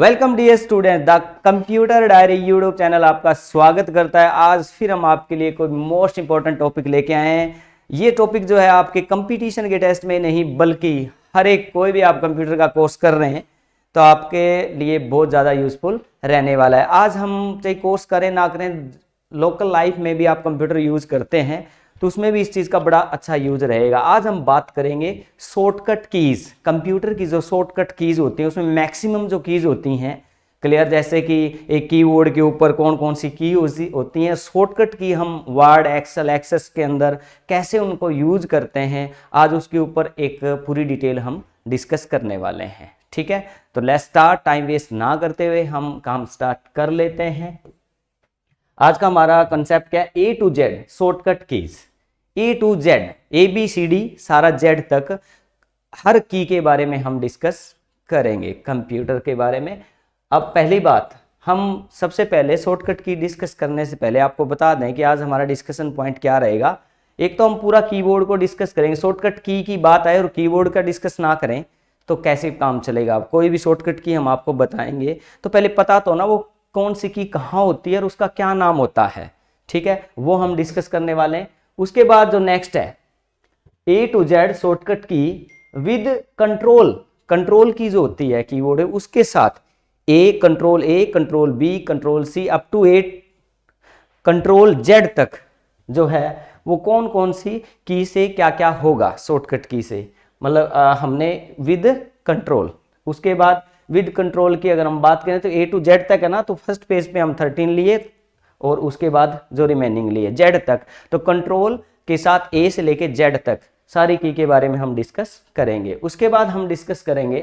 welcome dear student the computer diary YouTube channel आपका स्वागत करता है आज फिर हम आपके लिए कोई मोस्ट इंपॉर्टेंट टॉपिक लेके आए हैं ये टॉपिक जो है आपके कंपटीशन के टेस्ट में नहीं बल्कि हर एक कोई भी आप कंप्यूटर का कोर्स कर रहे हैं तो आपके लिए बहुत ज़्यादा यूजफुल रहने वाला है आज हम चाहे कोर्स करें ना करें लोकल लाइफ में भी आप कंप्यूटर यूज़ करते हैं तो उसमें भी इस चीज़ का बड़ा अच्छा यूज रहेगा आज हम बात करेंगे शॉर्टकट कीज़ कंप्यूटर की जो शॉर्टकट कीज़ होती हैं उसमें मैक्सिमम जो कीज़ होती हैं क्लियर जैसे कि एक कीबोर्ड के ऊपर कौन कौन सी की होती हैं शॉर्टकट की हम वर्ड एक्सेल एक्सेस के अंदर कैसे उनको यूज करते हैं आज उसके ऊपर एक पूरी डिटेल हम डिस्कस करने वाले हैं ठीक है तो लेट स्टार्ट टाइम वेस्ट ना करते हुए हम काम स्टार्ट कर लेते हैं आज का हमारा कंसेप्ट क्या है A to Z shortcut keys A to Z A B C D सारा जेड तक हर की के बारे में हम डिस्कस करेंगे कंप्यूटर के बारे में अब पहली बात हम सबसे पहले शॉर्टकट की डिस्कस करने से पहले आपको बता दें कि आज हमारा डिस्कशन पॉइंट क्या रहेगा एक तो हम पूरा कीबोर्ड को डिस्कस करेंगे शॉर्टकट की की बात आए और कीबोर्ड का डिस्कस ना करें तो कैसे काम चलेगा आप कोई भी शॉर्टकट की हम आपको बताएंगे तो पहले पता तो ना वो कौन सी की कहाँ होती है और उसका क्या नाम होता है ठीक है वो हम डिस्कस करने वाले हैं उसके बाद जो नेक्स्ट है A to Z shortcut key with control control key जो होती है कीबोर्ड उसके साथ A control A control B control C up to eight control Z तक जो है वो कौन कौन सी की से क्या क्या होगा शॉर्टकट की से मतलब हमने विद कंट्रोल उसके बाद विद कंट्रोल की अगर हम बात करें तो ए टू जेड तक है ना तो फर्स्ट पेज पे हम थर्टीन लिए और उसके बाद जो रिमेनिंग ली है जेड तक तो कंट्रोल के साथ ए से लेके जेड तक सारी की के बारे में हम डिस्कस करेंगे उसके बाद हम डिस्कस करेंगे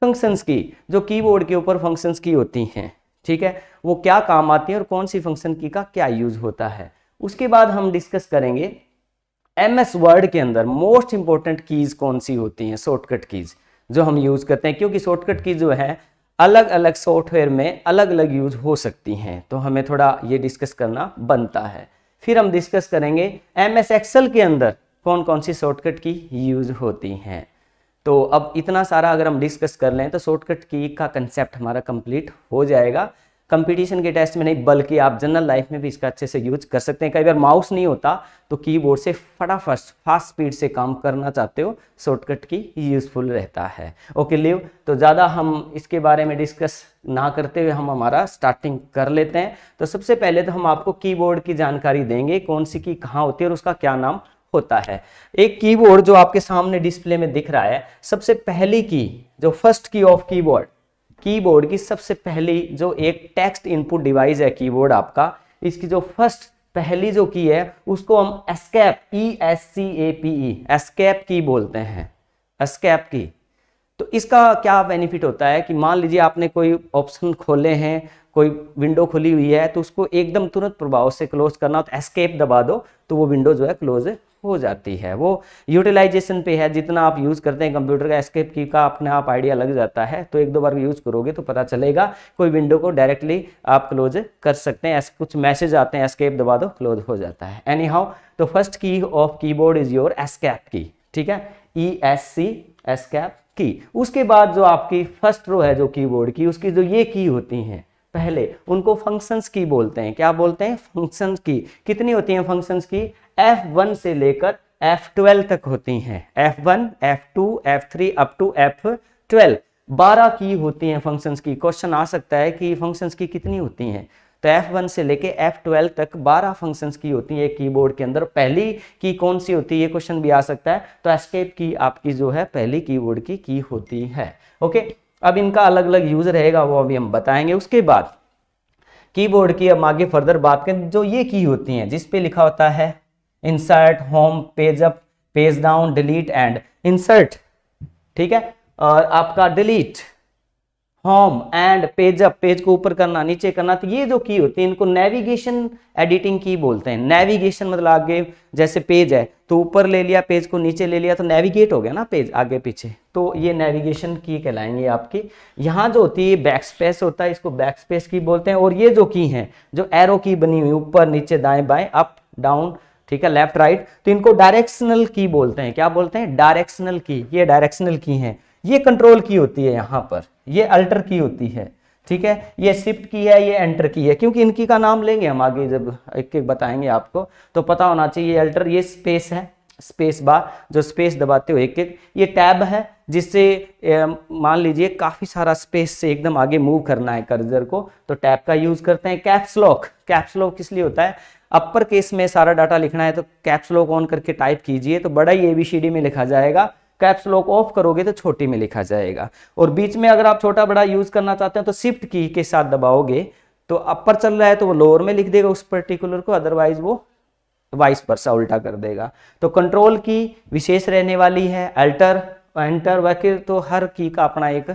फंक्शंस की जो कीबोर्ड के ऊपर फंक्शंस की होती हैं ठीक है वो क्या काम आती है और कौन सी फंक्शन की का क्या यूज होता है उसके बाद हम डिस्कस करेंगे एम एस वर्ड के अंदर मोस्ट इंपॉर्टेंट कीज कौन सी होती हैं शॉर्टकट कीज जो हम यूज करते हैं क्योंकि शॉर्टकट की जो है अलग अलग सॉफ्टवेयर में अलग अलग यूज हो सकती हैं तो हमें थोड़ा ये डिस्कस करना बनता है फिर हम डिस्कस करेंगे एम एस एक्सल के अंदर कौन कौन सी शॉर्टकट की यूज होती हैं तो अब इतना सारा अगर हम डिस्कस कर लें तो शॉर्टकट की का कंसेप्ट हमारा कंप्लीट हो जाएगा कंपटीशन के टेस्ट में नहीं बल्कि आप जनरल लाइफ में भी इसका अच्छे से यूज कर सकते हैं कई बार माउस नहीं होता तो कीबोर्ड से फटाफट फास्ट स्पीड से काम करना चाहते हो शॉर्टकट की यूजफुल रहता है ओके लिव तो ज़्यादा हम इसके बारे में डिस्कस ना करते हुए हम हमारा स्टार्टिंग कर लेते हैं तो सबसे पहले तो हम आपको कीबोर्ड की जानकारी देंगे कौन सी की कहाँ होती है और उसका क्या नाम होता है एक कीबोर्ड जो आपके सामने डिस्प्ले में दिख रहा है सबसे पहली की जो first key of keyboard keyboard की सबसे पहली जो एक टेक्स्ट इनपुट डिवाइस है कीबोर्ड आपका इसकी जो फर्स्ट पहली जो की है उसको हम escape E S C A P E escape key बोलते हैं एस्केप की तो इसका क्या बेनिफिट होता है कि मान लीजिए आपने कोई ऑप्शन खोले हैं कोई विंडो खुली हुई है तो उसको एकदम तुरंत प्रभाव से क्लोज करना तो एस्केप दबा दो तो वो विंडो जो है क्लोज हो जाती है वो यूटिलाइजेशन पे है जितना आप यूज़ करते हैं कंप्यूटर का एस्केप की का अपने आप आइडिया लग जाता है तो एक दो बार यूज़ करोगे तो पता चलेगा कोई विंडो को डायरेक्टली आप क्लोज कर सकते हैं कुछ मैसेज आते हैं एस्केप दबा दो क्लोज हो जाता है एनी हाउ तो first key of keyboard is your escape key ठीक है ई एस सी एस्केप की उसके बाद जो आपकी फर्स्ट रो है जो कीबोर्ड की उसकी जो ये की होती हैं पहले उनको फंक्शंस की बोलते हैं क्या बोलते हैं फंक्शंस की कितनी होती हैं फंक्शंस की F1 से लेकर F12 तक होती हैं F1 F2 F3 up to F12 twelve बारह की होती हैं फंक्शंस की क्वेश्चन आ सकता है कि फंक्शंस की कितनी होती हैं तो F1 से लेके F12 तक 12 फंक्शंस की होती है कीबोर्ड के अंदर पहली की कौन सी होती है ये क्वेश्चन भी आ सकता है तो एस्केप की आपकी जो है पहली कीबोर्ड की की होती है ओके अब इनका अलग अलग यूज रहेगा वो अभी हम बताएंगे उसके बाद कीबोर्ड की अब आगे फर्दर बात करें जो ये की होती हैं जिस पे लिखा होता है insert home page up page down delete end insert ठीक है और आपका delete home end page up page को ऊपर करना नीचे करना तो ये जो की होती है इनको नेविगेशन एडिटिंग की बोलते हैं नेविगेशन मतलब आगे जैसे पेज है तो ऊपर ले लिया पेज को नीचे ले लिया तो नेविगेट हो गया ना पेज आगे पीछे तो ये नेविगेशन की कहलाएंगे आपकी यहाँ जो होती है बैक स्पेस होता है इसको बैक स्पेस की बोलते हैं और ये जो की है जो एरो की बनी हुई ऊपर नीचे दाएं बाएं अप डाउन ठीक है लेफ्ट राइट तो इनको डायरेक्शनल की बोलते हैं क्या बोलते हैं डायरेक्शनल की ये डायरेक्शनल की है ये कंट्रोल की होती है यहां पर ये अल्टर की होती है ठीक है ये शिफ्ट की है ये एंटर की है क्योंकि इनकी का नाम लेंगे हम आगे जब एक एक बताएंगे आपको तो पता होना चाहिए ये अल्टर ये स्पेस है स्पेस बार जो स्पेस दबाते हो एक एक ये टैब है जिससे मान लीजिए काफ़ी सारा स्पेस से एकदम आगे मूव करना है कर्जर को तो टैब का यूज़ करते हैं कैप्स लॉक कैप्स लॉक किस लिए होता है अपर केस में सारा डाटा लिखना है तो कैप्स लॉक ऑन करके टाइप कीजिए तो बड़ा ही एबीसीडी सी डी में लिखा जाएगा कैप्स लॉक ऑफ करोगे तो छोटी में लिखा जाएगा और बीच में अगर आप छोटा बड़ा यूज करना चाहते हैं तो शिफ्ट की के साथ दबाओगे तो अपर चल रहा है तो वो लोअर में लिख देगा उस पर्टिकुलर को अदरवाइज वो वाइस पर सा उल्टा कर देगा तो कंट्रोल की विशेष रहने वाली है अल्टर एंटर वगैरह तो हर की का अपना एक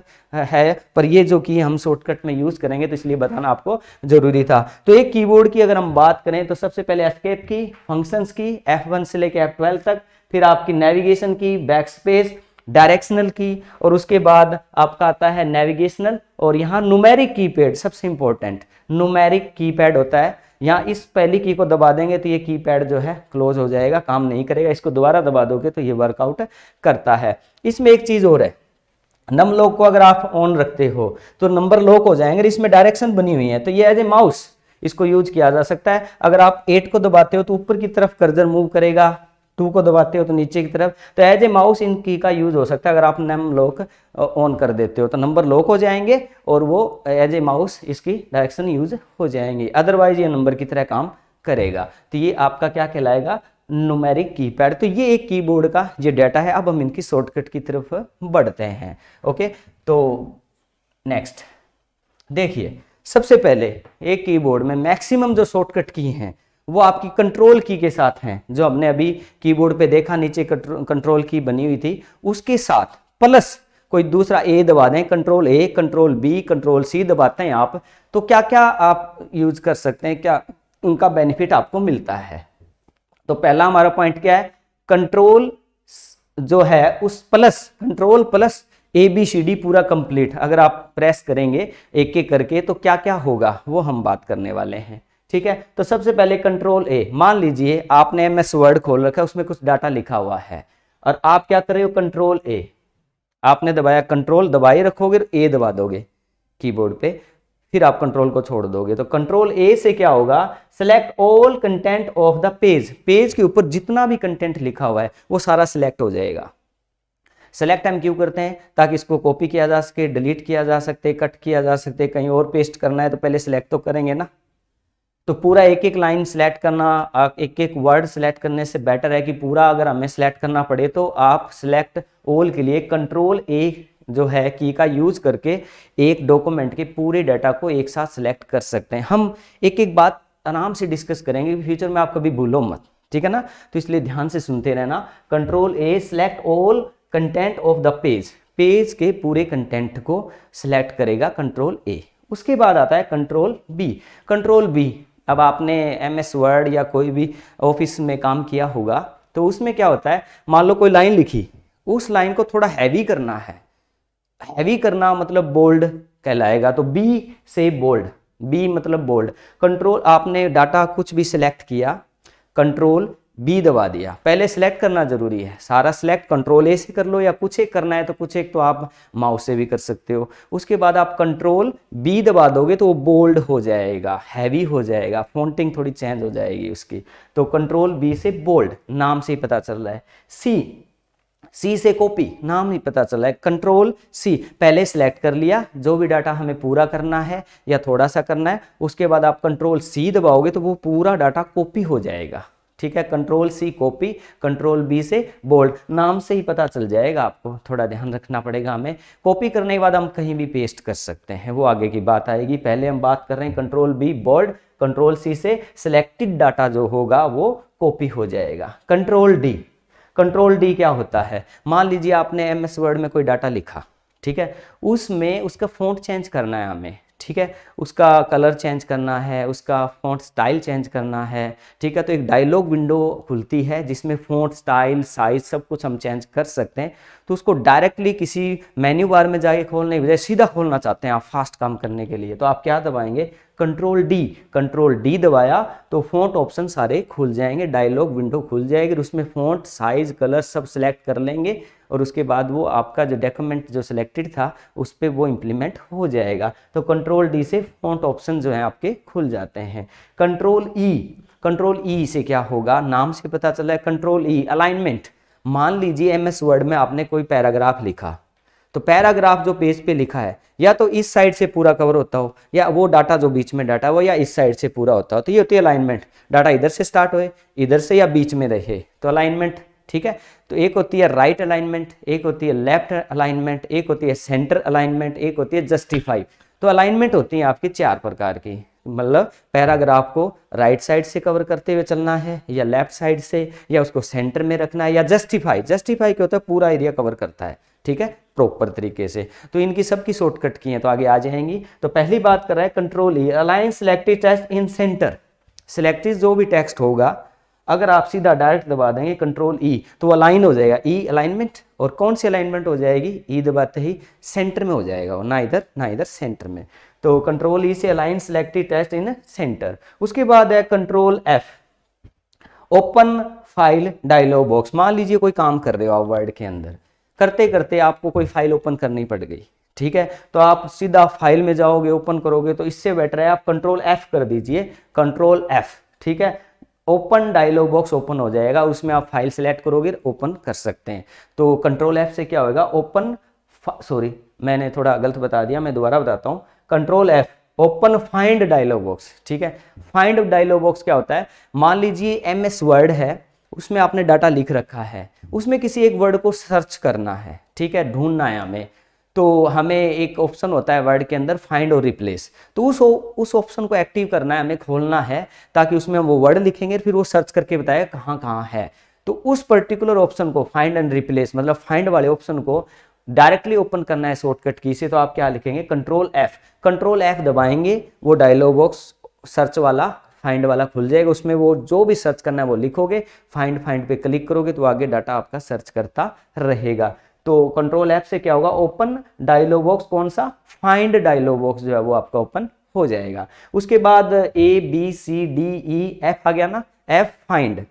है पर ये जो की हम शॉर्टकट में यूज करेंगे तो इसलिए बताना आपको जरूरी था तो एक कीबोर्ड की अगर हम बात करें तो सबसे पहले एस्केप की फंक्शंस की F1 से लेके F12 तक फिर आपकी नेविगेशन की बैक स्पेस डायरेक्शनल की और उसके बाद आपका आता है नेविगेशनल और यहाँ नुमेरिक कीपैड सबसे इंपॉर्टेंट नुमेरिक कीपैड होता है यहाँ इस पहली की को दबा देंगे तो ये कीपैड जो है क्लोज हो जाएगा काम नहीं करेगा इसको दोबारा दबा दोगे तो ये वर्कआउट करता है इसमें एक चीज़ और है नम लॉक को अगर आप ऑन रखते हो तो नंबर लॉक हो जाएंगे इसमें डायरेक्शन बनी हुई है तो ये एज ए माउस इसको यूज किया जा सकता है अगर आप एट को दबाते हो तो ऊपर की तरफ कर्जर मूव करेगा टू को दबाते हो तो नीचे की तरफ तो एज ए माउस इन की का यूज़ हो सकता है अगर आप नम लॉक ऑन कर देते हो तो नंबर लॉक हो जाएंगे और वो एज ए माउस इसकी डायरेक्शन यूज हो जाएंगी अदरवाइज ये नंबर की तरह काम करेगा तो ये आपका क्या कहलाएगा नुमेरिक कीपैड तो ये एक कीबोर्ड का ये डाटा है अब हम इनकी शॉर्टकट की तरफ बढ़ते हैं ओके तो नेक्स्ट देखिए सबसे पहले एक कीबोर्ड में मैक्सिमम जो शॉर्टकट की हैं वो आपकी कंट्रोल की के साथ हैं जो हमने अभी कीबोर्ड पे देखा नीचे कंट्रोल की बनी हुई थी उसके साथ प्लस कोई दूसरा ए दबा दें control A control B control C दबाते हैं आप तो क्या क्या आप यूज कर सकते हैं क्या उनका बेनिफिट आपको मिलता है तो पहला हमारा पॉइंट क्या है कंट्रोल जो है उस plus control plus A B C D पूरा कंप्लीट अगर आप प्रेस करेंगे एक एक करके तो क्या क्या होगा वो हम बात करने वाले हैं ठीक है तो सबसे पहले कंट्रोल ए मान लीजिए आपने एम एस वर्ड खोल रखा है उसमें कुछ डाटा लिखा हुआ है और आप क्या कर रहे हो कंट्रोल ए आपने दबाया कंट्रोल दबाए रखोगे ए दबा दोगे कीबोर्ड पे फिर आप कंट्रोल को छोड़ दोगे तो कंट्रोल ए से क्या होगा select all content of the page page के ऊपर जितना भी कंटेंट लिखा हुआ है वो सारा सिलेक्ट हो जाएगा सेलेक्ट हम क्यों करते हैं ताकि इसको कॉपी किया जा सके डिलीट किया जा सकते कट किया जा सकते कहीं और पेस्ट करना है तो पहले सिलेक्ट तो करेंगे ना तो पूरा एक एक लाइन सेलेक्ट करना एक एक वर्ड सेलेक्ट करने से बेटर है कि पूरा अगर हमें सेलेक्ट करना पड़े तो आप सिलेक्ट ऑल के लिए कंट्रोल ए जो है की का यूज करके एक डॉक्यूमेंट के पूरे डाटा को एक साथ सिलेक्ट कर सकते हैं हम एक एक बात आराम से डिस्कस करेंगे फ्यूचर में आप कभी भूलो मत ठीक है ना तो इसलिए ध्यान से सुनते रहना control A select all content of the page page के पूरे कंटेंट को सिलेक्ट करेगा कंट्रोल ए उसके बाद आता है कंट्रोल बी कंट्रोल बी अब आपने एम एस वर्ड या कोई भी ऑफिस में काम किया होगा तो उसमें क्या होता है मान लो कोई लाइन लिखी उस लाइन को थोड़ा हैवी करना है हैवी करना मतलब बोल्ड कहलाएगा तो बी से बोल्ड बी मतलब बोल्ड कंट्रोल आपने डाटा कुछ भी सिलेक्ट किया कंट्रोल बी दबा दिया पहले सेलेक्ट करना जरूरी है सारा सेलेक्ट कंट्रोल ए से कर लो या कुछ एक करना है तो कुछ एक तो आप माउस से भी कर सकते हो उसके बाद आप कंट्रोल बी दबा दोगे तो वो बोल्ड हो जाएगा हैवी हो जाएगा फोनटिंग थोड़ी चेंज हो जाएगी उसकी तो कंट्रोल बी से बोल्ड नाम से ही पता चल रहा है सी सी से कॉपी नाम ही पता चला है कंट्रोल सी पहले सेलेक्ट कर लिया जो भी डाटा हमें पूरा करना है या थोड़ा सा करना है उसके बाद आप कंट्रोल सी दबाओगे तो वो पूरा डाटा कॉपी हो जाएगा ठीक है control C copy control B से बोल्ड नाम से ही पता चल जाएगा आपको थोड़ा ध्यान रखना पड़ेगा हमें कॉपी करने के बाद हम कहीं भी पेस्ट कर सकते हैं वो आगे की बात आएगी पहले हम बात कर रहे हैं control B bold control C से सिलेक्टेड डाटा जो होगा वो कॉपी हो जाएगा कंट्रोल डी कंट्रोल डी क्या होता है मान लीजिए आपने एम एस वर्ड में कोई डाटा लिखा ठीक है उसमें उसका फोन चेंज करना है हमें ठीक है उसका कलर चेंज करना है उसका फ़ॉन्ट स्टाइल चेंज करना है ठीक है तो एक डायलॉग विंडो खुलती है जिसमें फ़ॉन्ट स्टाइल साइज सब कुछ हम चेंज कर सकते हैं तो उसको डायरेक्टली किसी मेन्यू बार में जाके खोलने की बजाय सीधा खोलना चाहते हैं आप फास्ट काम करने के लिए तो आप क्या दबाएंगे कंट्रोल डी कंट्रोल डी दबाया तो फ़ॉन्ट ऑप्शन सारे खुल जाएंगे डायलॉग विंडो खुल जाएगी उसमें फ़ॉन्ट साइज कलर सब सिलेक्ट कर लेंगे और उसके बाद वो आपका जो डॉक्यूमेंट जो सिलेक्टेड था उस पर वो इम्प्लीमेंट हो जाएगा तो कंट्रोल डी से फॉन्ट ऑप्शन जो है आपके खुल जाते हैं कंट्रोल ई कंट्रोल ई से क्या होगा नाम से पता चला है कंट्रोल ई अलाइनमेंट मान लीजिए एम एस वर्ड में आपने कोई पैराग्राफ लिखा तो पैराग्राफ जो पेज पे लिखा है या तो इस साइड से पूरा कवर होता हो या वो डाटा जो बीच में डाटा हो या इस साइड से पूरा होता हो तो ये होती है अलाइनमेंट डाटा इधर से स्टार्ट होए इधर से या बीच में रहे तो अलाइनमेंट ठीक है तो एक होती है राइट अलाइनमेंट एक होती है लेफ्ट अलाइनमेंट एक होती है सेंटर अलाइनमेंट एक होती है जस्टिफाई तो अलाइनमेंट होती है आपकी चार प्रकार की मतलब पैराग्राफ को राइट साइड से कवर करते हुए चलना है या लेफ्ट साइड से या उसको सेंटर में रखना है या जस्टिफाई जस्टिफाई क्या होता है पूरा एरिया कवर करता है ठीक है प्रॉपर तरीके से तो इनकी सबकी शॉर्टकट की है तो आगे आ जाएंगी तो पहली बात कर रहा है control E align selected text in centre selected जो भी टेक्स्ट होगा अगर आप सीधा डायरेक्ट दबा देंगे कंट्रोल ई e, तो वो अलाइन हो जाएगा ई e अलाइनमेंट और कौन सी अलाइनमेंट हो जाएगी ई e दबाते ही सेंटर में हो जाएगा ना इधर ना इधर सेंटर में तो कंट्रोल ई से align selected test in centre उसके बाद है control F open file dialog box मान लीजिए कोई काम कर रहे हो आप वर्ड के अंदर करते करते आपको कोई फाइल ओपन करनी पड़ गई ठीक है तो आप सीधा फाइल में जाओगे ओपन करोगे तो इससे बेटर है आप कंट्रोल एफ कर दीजिए कंट्रोल एफ ठीक है ओपन डायलॉग बॉक्स ओपन हो जाएगा उसमें आप फाइल सेलेक्ट करोगे ओपन कर सकते हैं तो कंट्रोल ऐप से क्या होगा ओपन सॉरी मैंने थोड़ा गलत बता दिया मैं दोबारा बताता हूँ control F open find dialog box ठीक है फाइंड डायलॉग बॉक्स क्या होता है मान लीजिए एम एस वर्ड है उसमें आपने डाटा लिख रखा है उसमें किसी एक वर्ड को सर्च करना है ठीक है ढूंढना है हमें तो हमें एक ऑप्शन होता है वर्ड के अंदर फाइंड और रिप्लेस तो उस उस ऑप्शन को एक्टिव करना है हमें खोलना है ताकि उसमें हम वो वर्ड लिखेंगे फिर वो सर्च करके बताएगा कहाँ कहाँ है तो उस पर्टिकुलर ऑप्शन को फाइंड एंड रिप्लेस मतलब फाइंड वाले ऑप्शन को डायरेक्टली ओपन करना है शॉर्टकट की से तो आप क्या लिखेंगे कंट्रोल एफ कंट्रोल एफ दबाएंगे वो डायलॉग बॉक्स सर्च वाला फाइंड वाला खुल जाएगा उसमें वो जो भी सर्च करना है वो लिखोगे फाइंड फाइंड पे क्लिक करोगे तो आगे डाटा आपका सर्च करता रहेगा तो कंट्रोल ऐप से क्या होगा ओपन डायलॉग बॉक्स कौन सा फाइंड डायलॉग बॉक्स जो है वो आपका ओपन हो जाएगा उसके बाद A B C D E F आ गया ना F find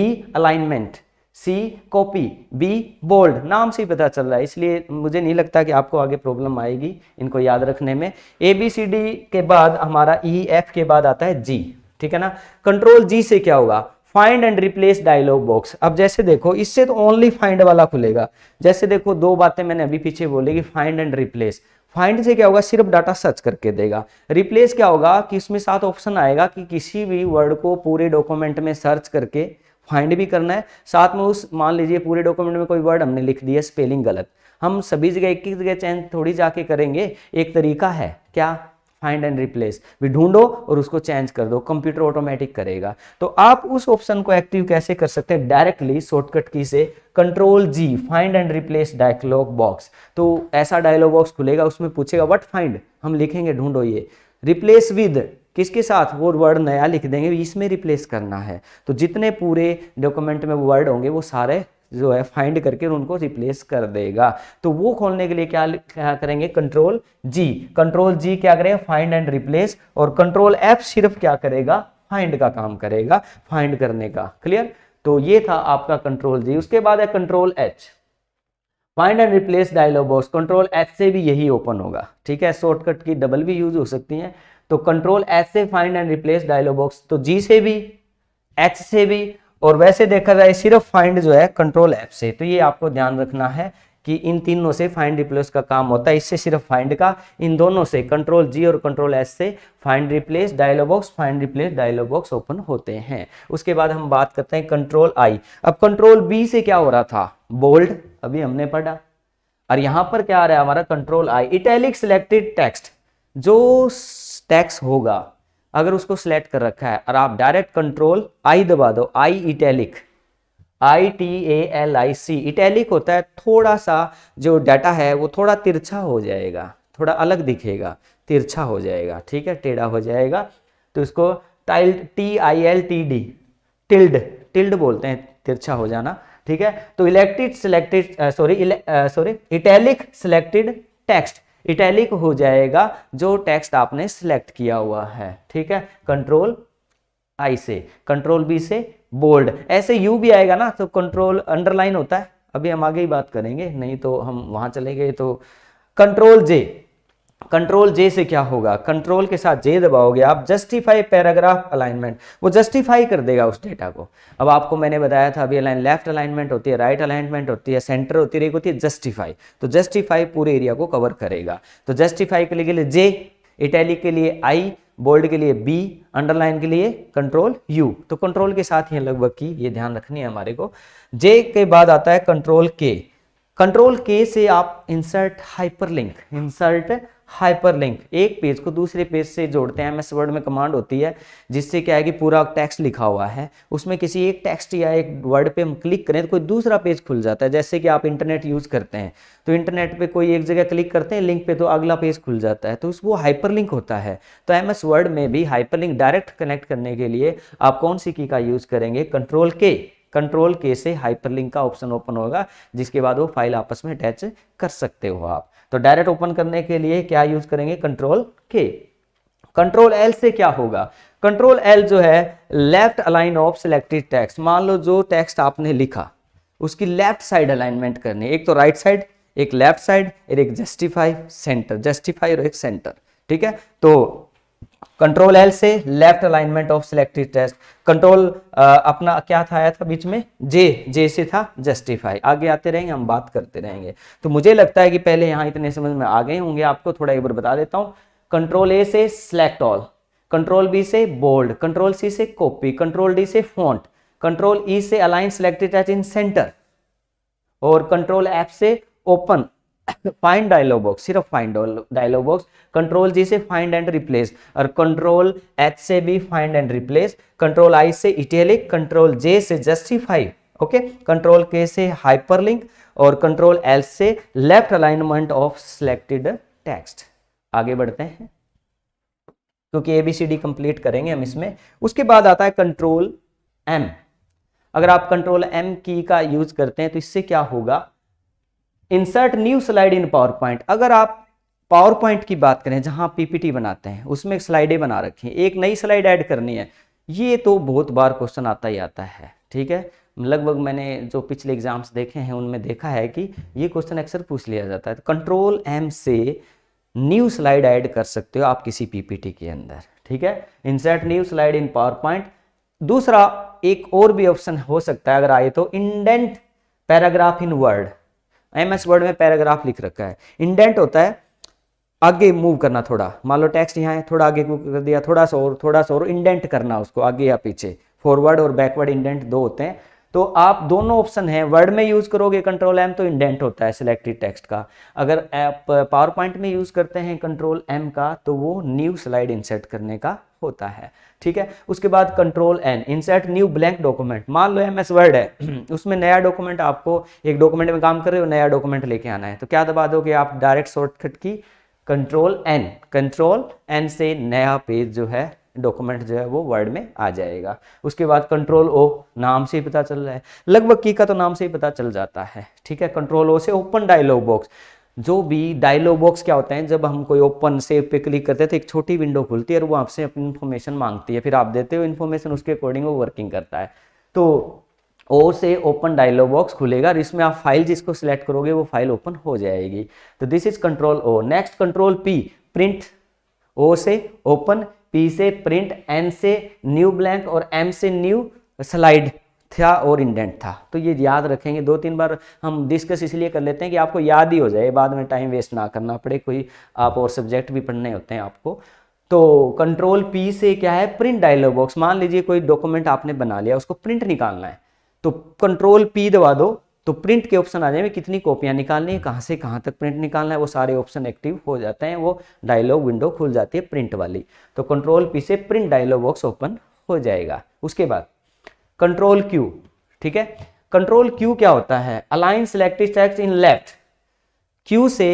E alignment C copy B bold नाम से ही पता चल रहा है इसलिए मुझे नहीं लगता कि आपको आगे प्रॉब्लम आएगी इनको याद रखने में ए बी सी डी के बाद हमारा ई e, एफ के बाद आता है जी ठीक है ना कंट्रोल जी से क्या होगा find and replace dialog box अब जैसे देखो इससे तो ओनली फाइंड वाला खुलेगा जैसे देखो दो बातें मैंने अभी पीछे बोली कि फाइंड एंड रिप्लेस फाइंड से क्या होगा सिर्फ डाटा सर्च करके देगा रिप्लेस क्या होगा कि इसमें साथ ऑप्शन आएगा कि किसी भी वर्ड को पूरे डॉक्यूमेंट में सर्च करके फाइंड भी करना है साथ में उस मान लीजिए पूरे डॉक्यूमेंट में कोई वर्ड हमने लिख दिया स्पेलिंग गलत हम सभी जगह एक ही जगह चेंज थोड़ी जाके करेंगे एक तरीका है क्या फाइंड एंड रिप्लेस भी ढूंढो और उसको चेंज कर दो कंप्यूटर ऑटोमेटिक करेगा तो आप उस ऑप्शन को एक्टिव कैसे कर सकते हैं डायरेक्टली शॉर्टकट की से control G find and replace dialog box तो ऐसा डायलॉग बॉक्स खुलेगा उसमें पूछेगा वट फाइंड हम लिखेंगे ढूंढो ये रिप्लेस विद किसके साथ वो वर्ड नया लिख देंगे इसमें रिप्लेस करना है तो जितने पूरे डॉक्यूमेंट में वर्ड होंगे वो सारे जो है फाइंड करके उनको रिप्लेस कर देगा तो वो खोलने के लिए क्या क्या करेंगे कंट्रोल जी कंट्रोल जी क्या करेगा फाइंड एंड रिप्लेस और कंट्रोल एफ सिर्फ क्या करेगा फाइंड का काम करेगा फाइंड करने का क्लियर तो ये था आपका कंट्रोल जी उसके बाद है control H find and replace dialog box control H से भी यही ओपन होगा ठीक है शॉर्टकट की डबल भी यूज हो सकती है तो कंट्रोल एच से find and replace dialog box तो जी से भी एच से भी और वैसे देखा जाए सिर्फ फाइंड जो है कंट्रोल ऐप से तो ये आपको ध्यान रखना है कि इन तीनों से फाइंड रिप्लेस का काम होता है इससे सिर्फ फाइंड का इन दोनों से कंट्रोल जी और कंट्रोल एस से find replace dialog box find replace dialog box open होते हैं उसके बाद हम बात करते हैं कंट्रोल आई अब कंट्रोल बी से क्या हो रहा था बोल्ड अभी हमने पढ़ा और यहां पर क्या आ रहा है हमारा control I italic selected text जो टैक्स होगा अगर उसको सिलेक्ट कर रखा है और आप डायरेक्ट कंट्रोल आई दबा दो I italic I T A L I C italic होता है थोड़ा सा जो डाटा है वो थोड़ा तिरछा हो जाएगा थोड़ा अलग दिखेगा तिरछा हो जाएगा ठीक है टेढ़ा हो जाएगा तो इसको tilt T I L T D tilted tilted बोलते हैं तिरछा हो जाना ठीक है तो elected selected sorry sorry italic selected text italic हो जाएगा जो टेक्स्ट आपने सिलेक्ट किया हुआ है ठीक है कंट्रोल आई से कंट्रोल बी से बोल्ड ऐसे यू भी आएगा ना तो कंट्रोल अंडरलाइन होता है अभी हम आगे ही बात करेंगे नहीं तो हम वहां चले गए तो कंट्रोल जे कंट्रोल जे से क्या होगा कंट्रोल के साथ जे दबाओगे आप जस्टिफाई पैराग्राफ अलाइनमेंट वो जस्टिफाई कर देगा उस डेटा को अब आपको मैंने बताया था अभी अलाइन लेफ्ट अलाइनमेंट होती है राइट अलाइनमेंट होती है सेंटर होती है होती है जस्टिफाई तो जस्टिफाई पूरे एरिया को कवर करेगा तो जस्टिफाई के लिए जे इटैली के लिए आई बोल्ड के लिए बी अंडरलाइन के लिए कंट्रोल यू तो कंट्रोल के साथ ही लगभग की ये ध्यान रखनी है हमारे को जे के बाद आता है कंट्रोल के कंट्रोल के से आप इंसर्ट हाइपरलिंक इंसर्ट हाइपरलिंक एक पेज को दूसरे पेज से जोड़ते हैं एम एस वर्ड में कमांड होती है जिससे क्या है कि पूरा टेक्स्ट लिखा हुआ है उसमें किसी एक टेक्स्ट या एक वर्ड पे हम क्लिक करें तो कोई दूसरा पेज खुल जाता है जैसे कि आप इंटरनेट यूज़ करते हैं तो इंटरनेट पे कोई एक जगह क्लिक करते हैं लिंक पे तो अगला पेज खुल जाता है तो उस वो लिंक होता है तो एम एस वर्ड में भी लिंक डायरेक्ट कनेक्ट करने के लिए आप कौन सी की का यूज़ करेंगे कंट्रोल के कंट्रोल के से हाइपरलिंक का ऑप्शन ओपन होगा जिसके बाद वो फाइल आपस में अटैच कर सकते हो आप तो डायरेक्ट ओपन करने के लिए क्या यूज करेंगे कंट्रोल के कंट्रोल एल से क्या होगा कंट्रोल एल जो है left align of selected text मान लो जो टेक्स्ट आपने लिखा उसकी लेफ्ट साइड अलाइनमेंट करनी एक तो राइट right साइड एक लेफ्ट साइड एक जस्टिफाई सेंटर जस्टिफाई और एक सेंटर ठीक है तो कंट्रोल एल से left alignment of selected test control अपना क्या था आया था बीच में जे जे से था जस्टिफाई आगे आते रहेंगे हम बात करते रहेंगे तो मुझे लगता है कि पहले यहां इतने समझ में आ गए होंगे आपको थोड़ा एक बार बता देता हूं कंट्रोल ए से सिलेक्ट ऑल कंट्रोल बी से बोल्ड कंट्रोल सी से कॉपी कंट्रोल डी से फॉन्ट कंट्रोल ई से align selected test in centre और कंट्रोल एफ से ओपन फाइंड डायलॉग बॉक्स सिर्फ find dialog box control G से find and replace और control H से भी find and replace control I से इटेलिक कंट्रोल जे से जस्टिफाई ओके कंट्रोल के से हाइपरलिंक और कंट्रोल एल से left alignment of selected text आगे बढ़ते हैं क्योंकि एबीसीडी कंप्लीट करेंगे हम इसमें उसके बाद आता है कंट्रोल एम अगर आप कंट्रोल एम की का यूज करते हैं तो इससे क्या होगा insert new slide in PowerPoint अगर आप पावर पॉइंट की बात करें जहां पीपीटी बनाते हैं उसमें एक स्लाइडें बना रखी हैं एक नई स्लाइड ऐड करनी है ये तो बहुत बार क्वेश्चन आता ही आता है ठीक है लगभग मैंने जो पिछले एग्जाम्स देखे हैं उनमें देखा है कि ये क्वेश्चन अक्सर पूछ लिया जाता है तो कंट्रोल एम से न्यू स्लाइड ऐड कर सकते हो आप किसी पीपीटी के अंदर ठीक है insert new slide in PowerPoint दूसरा एक और भी ऑप्शन हो सकता है अगर आए तो indent paragraph in Word M S Word में पैराग्राफ लिख रखा है इंडेंट होता है आगे मूव करना थोड़ा मान लो टेक्स्ट यहाँ है थोड़ा आगे मूव कर दिया थोड़ा सा और थोड़ा सा और इंडेंट करना उसको आगे या पीछे फॉरवर्ड और बैकवर्ड इंडेंट दो होते हैं तो आप दोनों ऑप्शन हैं वर्ड में यूज करोगे कंट्रोल एम तो इंडेंट होता है सिलेक्टेड टेक्स्ट का अगर आप पावर पॉइंट में यूज करते हैं कंट्रोल एम का तो वो न्यू स्लाइड इंसर्ट करने का होता है ठीक है उसके बाद control N insert new blank document मान लो एम एस वर्ड है उसमें नया डॉक्यूमेंट आपको एक डॉक्यूमेंट में काम कर रहे हो नया डॉक्यूमेंट लेके आना है तो क्या दबा दोगे आप direct shortcut key control N control N से नया पेज जो है डॉक्यूमेंट जो है वो वर्ड में आ जाएगा उसके बाद कंट्रोल ओ नाम से ही पता चल रहा है लगभग की का तो नाम से ही पता चल जाता है ठीक है कंट्रोल ओ से ओपन डायलॉग बॉक्स जो भी डायलॉग बॉक्स क्या होते हैं जब हम कोई ओपन सेव पे क्लिक करते हैं तो एक छोटी विंडो खुलती है और वो आपसे अपनी इन्फॉर्मेशन मांगती है फिर आप देते हो इन्फॉर्मेशन उसके अकॉर्डिंग वो वर्किंग करता है तो ओ से ओपन डायलॉग बॉक्स खुलेगा और इसमें आप फाइल जिसको सिलेक्ट करोगे वो फाइल ओपन हो जाएगी तो this is control O next control P print O से ओपन पी से प्रिंट एन से न्यू ब्लैंक और एम से न्यू स्लाइड था और इंडेंट था तो ये याद रखेंगे दो तीन बार हम डिस्कस इसलिए कर लेते हैं कि आपको याद ही हो जाए बाद में टाइम वेस्ट ना करना पड़े कोई आप और सब्जेक्ट भी पढ़ने होते हैं आपको तो कंट्रोल पी से क्या है प्रिंट डायलॉग बॉक्स मान लीजिए कोई डॉक्यूमेंट आपने बना लिया उसको प्रिंट निकालना है तो कंट्रोल पी दबा दो तो प्रिंट के ऑप्शन आ जाएंगे कितनी कॉपियां निकालनी है कहाँ से कहाँ तक प्रिंट निकालना है वो सारे ऑप्शन एक्टिव हो जाते हैं वो डायलॉग विंडो खुल जाती है प्रिंट वाली तो कंट्रोल पी से प्रिंट डायलॉग बॉक्स ओपन हो जाएगा उसके बाद कंट्रोल क्यू ठीक है कंट्रोल क्यू क्या होता है align selected text in left Q से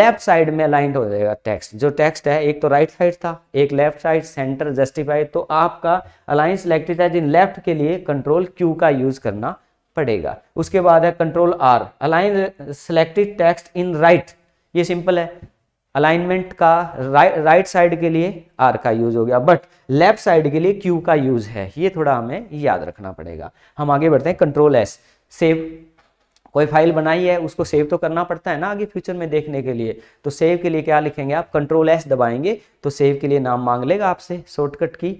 लेफ्ट साइड में अलाइन हो जाएगा टेक्स्ट जो टेक्स्ट है एक तो राइट right साइड था एक लेफ्ट साइड सेंटर जस्टिफाइड तो आपका align selected text in left के लिए कंट्रोल क्यू का यूज करना पड़ेगा उसके बाद है control R align selected text in right ये सिंपल है अलाइनमेंट का राइट राइट साइड के लिए आर का यूज हो गया बट लेफ्ट साइड के लिए क्यू का यूज है ये थोड़ा हमें याद रखना पड़ेगा हम आगे बढ़ते हैं कंट्रोल एस सेव कोई फाइल बनाई है उसको सेव तो करना पड़ता है ना आगे फ्यूचर में देखने के लिए तो सेव के लिए क्या लिखेंगे आप कंट्रोल एस दबाएंगे तो सेव के लिए नाम मांग लेगा आपसे शॉर्टकट की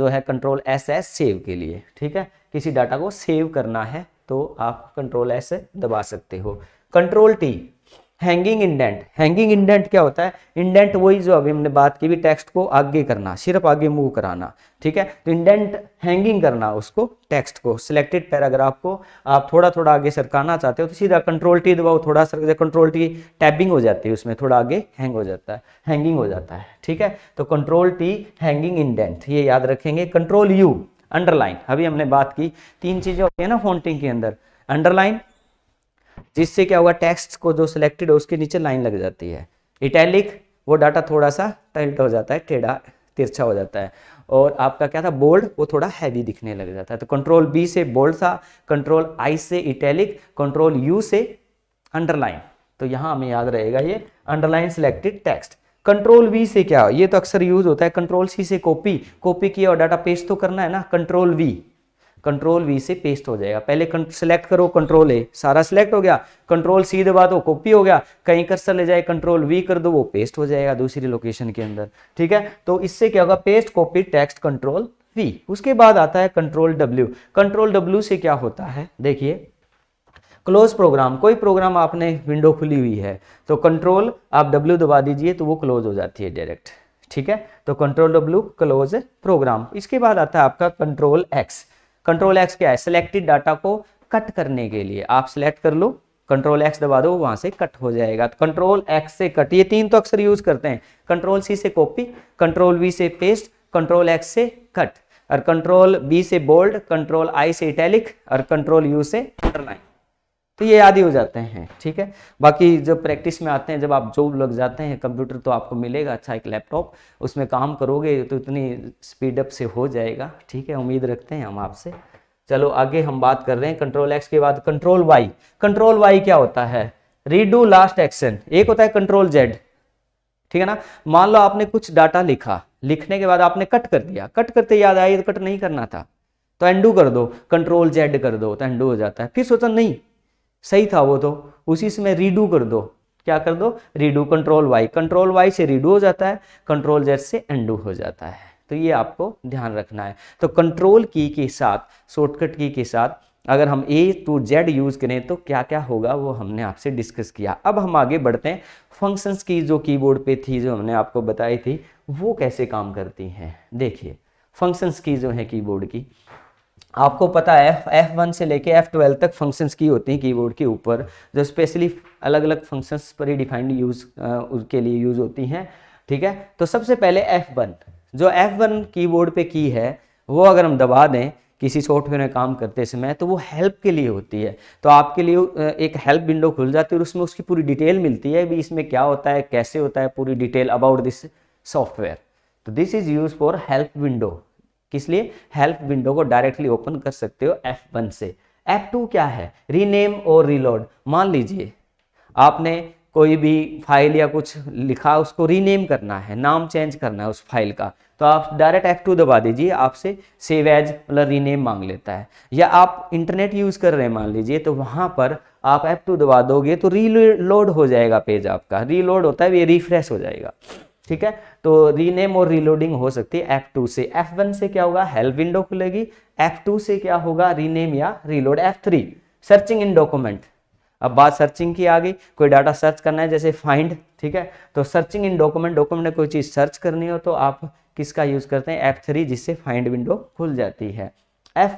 जो है कंट्रोल एस एस सेव के लिए ठीक है किसी डाटा को सेव करना है तो आप कंट्रोल एस दबा सकते हो control T hanging indent hanging indent क्या होता है इंडेंट वही जो अभी हमने बात की भी टेक्स्ट को आगे करना सिर्फ आगे मूव कराना ठीक है तो इंडेंट हैंगिंग करना उसको टेक्स्ट को सिलेक्टेड पैराग्राफ को आप थोड़ा थोड़ा आगे सरकाना चाहते हो तो सीधा कंट्रोल टी दबाओ थोड़ा सर कंट्रोल टी टैपिंग हो जाती है उसमें थोड़ा आगे हैंग हो जाता है हैंगिंग हो जाता है ठीक है तो कंट्रोल टी हैंगिंग इंडेंट ये याद रखेंगे कंट्रोल यू अंडरलाइन अभी हमने बात की तीन चीज़ें होती है ना फोनटिंग के अंदर अंडरलाइन जिससे क्या होगा टेक्स्ट को जो सिलेक्टेड है उसके नीचे लाइन लग जाती है इटैलिक वो डाटा थोड़ा सा टल्ट हो जाता है टेढ़ा तिरछा हो जाता है और आपका क्या था बोल्ड वो थोड़ा हैवी दिखने लग जाता है तो कंट्रोल बी से बोल्ड था कंट्रोल आई से इटैलिक कंट्रोल यू से अंडरलाइन तो यहाँ हमें याद रहेगा ये underline selected text control V से क्या ये तो अक्सर यूज होता है कंट्रोल सी से कॉपी कॉपी किया और डाटा पेस्ट तो करना है ना कंट्रोल वी कंट्रोल वी से पेस्ट हो जाएगा पहले सेलेक्ट करो कंट्रोल ए सारा सिलेक्ट हो गया कंट्रोल सी दबा दो कॉपी हो गया कहीं कर्सर ले जाए कंट्रोल वी कर दो वो पेस्ट हो जाएगा दूसरी लोकेशन के अंदर ठीक है तो इससे क्या होगा paste copy text control V उसके बाद आता है कंट्रोल डब्ल्यू कंट्रोल डब्ल्यू से क्या होता है देखिए क्लोज प्रोग्राम कोई प्रोग्राम आपने विंडो खुली हुई है तो कंट्रोल आप डब्ल्यू दबा दीजिए तो वो क्लोज हो जाती है डायरेक्ट ठीक है तो कंट्रोल डब्ल्यू क्लोज प्रोग्राम इसके बाद आता है आपका कंट्रोल एक्स कंट्रोल एक्स क्या है सिलेक्टेड डाटा को कट करने के लिए आप सिलेक्ट कर लो कंट्रोल एक्स दबा दो वहां से कट हो जाएगा कंट्रोल एक्स से कट ये तीन तो अक्सर यूज करते हैं कंट्रोल सी से कॉपी कंट्रोल वी से पेस्ट कंट्रोल एक्स से कट और कंट्रोल बी से बोल्ड कंट्रोल आई से इटैलिक और कंट्रोल यू से अंडरलाइन तो ये याद ही हो जाते हैं ठीक है बाकी जब प्रैक्टिस में आते हैं जब आप जॉब लग जाते हैं कंप्यूटर तो आपको मिलेगा अच्छा एक लैपटॉप उसमें काम करोगे तो इतनी स्पीड अप से हो जाएगा ठीक है उम्मीद रखते हैं हम आपसे चलो आगे हम बात कर रहे हैं कंट्रोल एक्स के बाद कंट्रोल वाई कंट्रोल वाई क्या होता है रीडू लास्ट एक्शन एक होता है कंट्रोल जेड ठीक है ना मान लो आपने कुछ डाटा लिखा लिखने के बाद आपने कट कर दिया कट करते याद आई तो कट नहीं करना था तो एंडू कर दो कंट्रोल जेड कर दो तो एंडू हो जाता है फिर सोचा नहीं सही था वो तो उसी समय रीडू कर दो क्या कर दो redo control Y control Y से रीडू हो जाता है कंट्रोल जेड से एंडू हो जाता है तो ये आपको ध्यान रखना है तो कंट्रोल की के साथ शॉर्टकट की के साथ अगर हम ए टू जेड यूज़ करें तो क्या क्या होगा वो हमने आपसे डिस्कस किया अब हम आगे बढ़ते हैं फंक्शंस की जो कीबोर्ड पे थी जो हमने आपको बताई थी वो कैसे काम करती हैं देखिए फंक्शंस की जो है कीबोर्ड की आपको पता है एफ वन से लेके एफ ट्वेल्व तक फंक्शंस की होती हैं कीबोर्ड के ऊपर जो स्पेशली अलग अलग फंक्शंस पर ही डिफाइंड यूज़ उसके लिए यूज़ होती हैं ठीक है तो सबसे पहले एफ वन जो एफ वन कीबोर्ड पे की है वो अगर हम दबा दें किसी सॉफ्टवेयर में काम करते समय तो वो हेल्प के लिए होती है तो आपके लिए एक हेल्प विंडो खुल जाती है और उसमें उसकी पूरी डिटेल मिलती है भी इसमें क्या होता है कैसे होता है पूरी डिटेल अबाउट दिस सॉफ्टवेयर तो this is use for help window किस लिए हेल्प विंडो को डायरेक्टली ओपन कर सकते हो F1 से F2 क्या है रीनेम और रीलोड मान लीजिए आपने कोई भी फाइल या कुछ लिखा उसको रीनेम करना है नाम चेंज करना है उस फाइल का तो आप डायरेक्ट F2 दबा दीजिए आपसे सेव एज मतलब रीनेम मांग लेता है या आप इंटरनेट यूज़ कर रहे हैं मान लीजिए तो वहां पर आप F2 दबा दोगे तो रीलोड हो जाएगा पेज आपका रीलोड होता है ये रिफ्रेश हो जाएगा ठीक है तो रीनेम और रीलोडिंग हो सकती है F2 से F1 से क्या होगा हेल्प विंडो खुलेगी F2 से क्या होगा रीनेम या रीलोड F3 सर्चिंग इन डॉक्यूमेंट अब बात सर्चिंग की आ गई कोई डाटा सर्च करना है जैसे फाइंड ठीक है तो सर्चिंग इन डॉक्यूमेंट डॉक्यूमेंट कोई चीज़ सर्च करनी हो तो आप किसका यूज करते हैं थ्री जिससे फाइंड विंडो खुल जाती है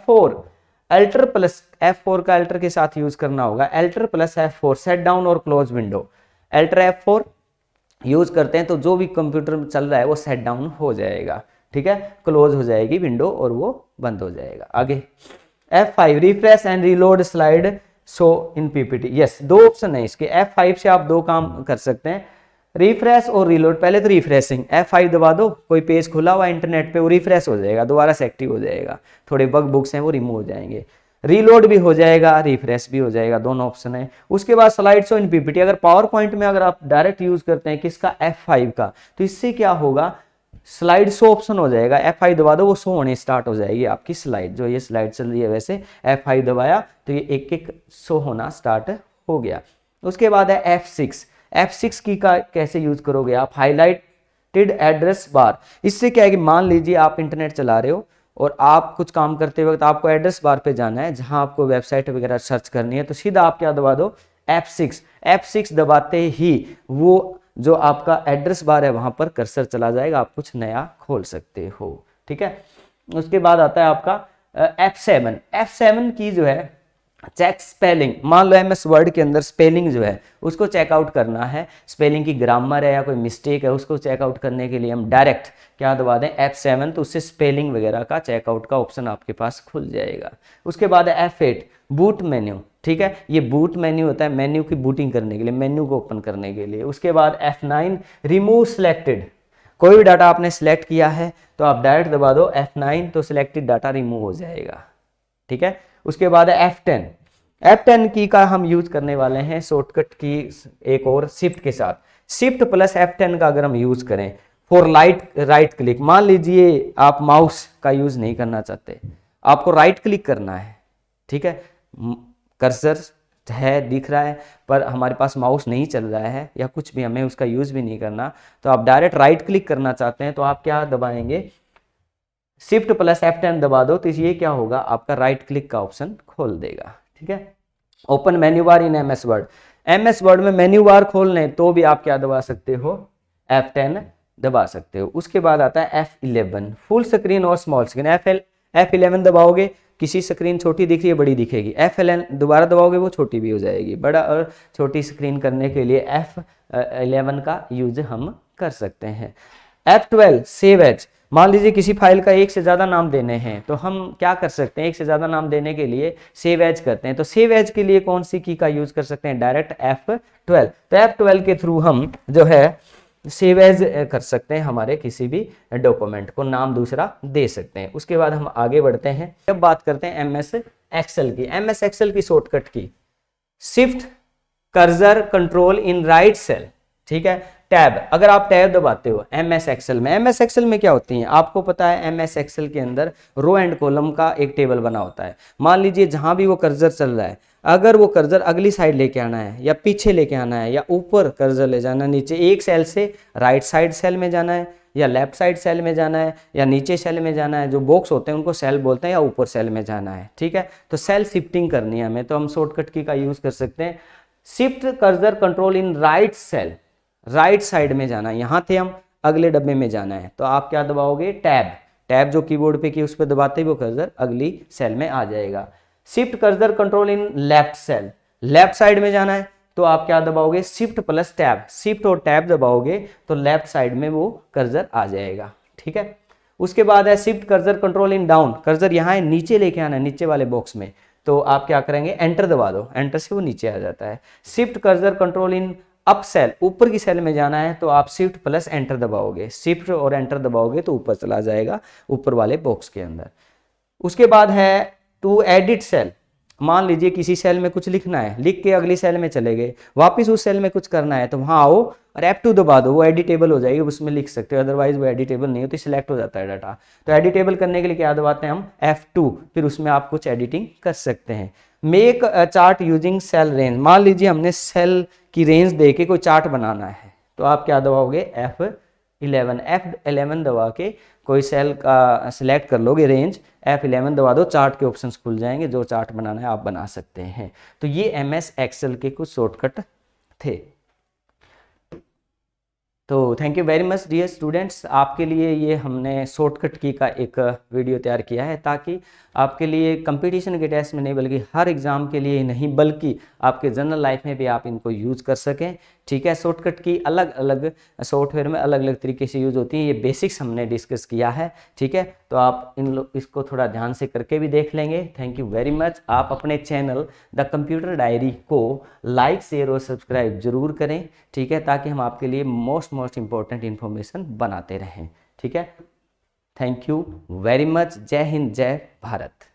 फोर अल्टर प्लस F4 का अल्टर के साथ यूज करना होगा alter plus F4 set down और close window alter F4 use करते हैं तो जो भी कंप्यूटर चल रहा है वो सेट डाउन हो जाएगा ठीक है क्लोज हो जाएगी विंडो और वो बंद हो जाएगा आगे F five refresh and reload slide so in PPT yes दो ऑप्शन है इसके एफ फाइव से आप दो काम कर सकते हैं रिफ्रेश और रिलोड पहले तो रिफ्रेशिंग एफ फाइव दबा दो कोई पेज खुला हुआ इंटरनेट पे वो रिफ्रेश हो जाएगा दोबारा से एक्टिव हो जाएगा थोड़े बग बुक्स हैं वो रिमूव हो जाएंगे रीलोड भी हो जाएगा रिफ्रेश भी हो जाएगा दोनों ऑप्शन है उसके बाद स्लाइड शो इन पीपीटी अगर पावर पॉइंट में अगर आप डायरेक्ट यूज करते हैं किसका फाइव का तो इससे क्या होगा स्लाइड शो ऑप्शन हो जाएगा एफ आई दबा दो वो शो होने स्टार्ट हो जाएगी आपकी स्लाइड जो ये स्लाइड चल रही है वैसे एफ आई दबाया तो ये एक एक शो होना स्टार्ट हो गया उसके बाद है एफ सिक्स एफ सिक्स की का कैसे यूज करोगे आप हाईलाइटेड एड्रेस बार इससे क्या है कि मान लीजिए आप इंटरनेट चला रहे हो और आप कुछ काम करते वक्त आपको एड्रेस बार पे जाना है जहां आपको वेबसाइट वगैरह सर्च करनी है तो सीधा आप क्या दबा दो एफ सिक्स एफ सिक्स दबाते ही वो जो आपका एड्रेस बार है वहां पर कर्सर चला जाएगा आप कुछ नया खोल सकते हो ठीक है उसके बाद आता है आपका एफ सेवन एफ सेवन की जो है चेक स्पेलिंग मान लो एम एस वर्ड के अंदर स्पेलिंग जो है उसको चेकआउट करना है स्पेलिंग की ग्रामर है या कोई मिस्टेक है उसको चेकआउट करने के लिए हम डायरेक्ट क्या दबा दें एफ सेवन तो उससे स्पेलिंग वगैरह का चेकआउट का ऑप्शन आपके पास खुल जाएगा उसके बाद एफ एट बूट मेन्यू ठीक है ये बूट मेन्यू होता है मेन्यू की बूटिंग करने के लिए मेन्यू को ओपन करने के लिए उसके बाद एफ नाइन रिमूव सिलेक्टेड कोई भी डाटा आपने सेलेक्ट किया है तो आप डायरेक्ट दबा दो एफ नाइन तो सिलेक्टेड डाटा रिमूव हो जाएगा ठीक है उसके बाद एफ टेन एफ टेन की का हम यूज करने वाले हैं शॉर्टकट की एक और शिफ्ट के साथ शिफ्ट प्लस एफ टेन का अगर हम यूज करें फॉर लाइट राइट क्लिक मान लीजिए आप माउस का यूज नहीं करना चाहते आपको राइट क्लिक करना है ठीक है कर्सर है दिख रहा है पर हमारे पास माउस नहीं चल रहा है या कुछ भी हमें उसका यूज़ भी नहीं करना तो आप डायरेक्ट राइट क्लिक करना चाहते हैं तो आप क्या दबाएंगे शिफ्ट प्लस एफ टेन दबा दो तो ये क्या होगा आपका राइट क्लिक का ऑप्शन खोल देगा ठीक है open menu bar in M S Word M S Word में मेन्यू बार खोल लें तो भी आप क्या दबा सकते हो एफ टेन दबा सकते हो उसके बाद आता है एफ इलेवन फुल स्क्रीन और small screen F L F eleven दबाओगे किसी स्क्रीन छोटी दिख रही है बड़ी दिखेगी एफ एल दोबारा दबाओगे वो छोटी भी हो जाएगी बड़ा और छोटी स्क्रीन करने के लिए एफ इलेवन का यूज हम कर सकते हैं एफ ट्वेल्व सेव एज मान लीजिए किसी फाइल का एक से ज़्यादा नाम देने हैं तो हम क्या कर सकते हैं एक से ज़्यादा नाम देने के लिए सेव एज करते हैं तो सेव एज के लिए कौन सी की का यूज़ कर सकते हैं डायरेक्ट एफ ट्वेल्व तो एफ ट्वेल्व के थ्रू हम जो है सेव एज कर सकते हैं हमारे किसी भी डॉक्यूमेंट को नाम दूसरा दे सकते हैं उसके बाद हम आगे बढ़ते हैं जब बात करते हैं एम एस एक्सएल की एम एस एक्सएल की shortcut key shift cursor control in right cell ठीक है टैब अगर आप टैब दबाते हो एम एस एक्सएल में एम एस एक्सएल में क्या होती है आपको पता है एम एस एक्सएल के अंदर रो एंड कॉलम का एक टेबल बना होता है मान लीजिए जहां भी वो कर्जर चल रहा है अगर वो कर्जर अगली साइड लेके आना है या पीछे लेके आना है या ऊपर कर्जर ले जाना है नीचे एक सेल से राइट साइड सेल में जाना है या लेफ्ट साइड सेल में जाना है या नीचे सेल में जाना है जो बॉक्स होते हैं उनको सेल बोलते हैं या ऊपर सेल में जाना है ठीक है तो सेल शिफ्टिंग करनी है हमें तो हम शॉर्टकट की का यूज़ कर सकते हैं shift cursor control in right cell right side में जाना है यहाँ थे हम अगले डब्बे में जाना है तो आप क्या दबाओगे टैब टैब जो कीबोर्ड पे की उस पर दबाते वो कर्जर अगली सेल में आ जाएगा shift cursor control in left cell left side में जाना है तो आप क्या दबाओगे शिफ्ट प्लस टैब शिफ्ट और टैब दबाओगे तो लेफ्ट साइड में वो कर्जर आ जाएगा ठीक है उसके बाद है shift cursor control in down cursor यहाँ है नीचे लेके आना नीचे वाले बॉक्स में तो आप क्या करेंगे एंटर दबा दो एंटर से वो नीचे आ जाता है shift cursor control in up cell ऊपर की सेल में जाना है तो आप शिफ्ट प्लस एंटर दबाओगे शिफ्ट और एंटर दबाओगे तो ऊपर चला जाएगा ऊपर वाले बॉक्स के अंदर उसके बाद है टू एडिट सेल मान लीजिए किसी सेल में कुछ लिखना है लिख के अगली सेल में चले गए वापस उस सेल में कुछ करना है तो वहां आओ और एप टू दबा दो वो एडिटेबल हो जाएगी उसमें लिख सकते हो अदरवाइज वो एडिटेबल नहीं हो तो सिलेक्ट हो जाता है डाटा तो एडिटेबल करने के लिए क्या दबाते हैं हम एफ टू फिर उसमें आप कुछ एडिटिंग कर सकते हैं make chart using cell range मान लीजिए हमने सेल की रेंज दे के कोई चार्ट बनाना है तो आप क्या दबाओगे एफ इलेवन एफ इलेवन दबा के कोई सेल का सिलेक्ट कर लोगे रेंज एफ इलेवन दबा दो चार्ट के ऑप्शंस खुल जाएंगे जो चार्ट बनाना है आप बना सकते हैं तो ये एम एस एक्सेल के कुछ शॉर्टकट थे तो thank you very much dear students आपके लिए ये हमने शॉर्टकट की का एक वीडियो तैयार किया है ताकि आपके लिए कंपटीशन के टेस्ट में नहीं बल्कि हर एग्ज़ाम के लिए नहीं बल्कि आपके जनरल लाइफ में भी आप इनको यूज़ कर सकें ठीक है शॉर्टकट की अलग अलग सॉफ्टवेयर में अलग अलग तरीके से यूज होती है ये बेसिक्स हमने डिस्कस किया है ठीक है तो आप इन लोग इसको थोड़ा ध्यान से करके भी देख लेंगे थैंक यू वेरी मच आप अपने चैनल द कंप्यूटर डायरी को लाइक शेयर और सब्सक्राइब जरूर करें ठीक है ताकि हम आपके लिए मोस्ट मोस्ट इंपॉर्टेंट इन्फॉर्मेशन बनाते रहें ठीक है थैंक यू वेरी मच जय हिंद जय भारत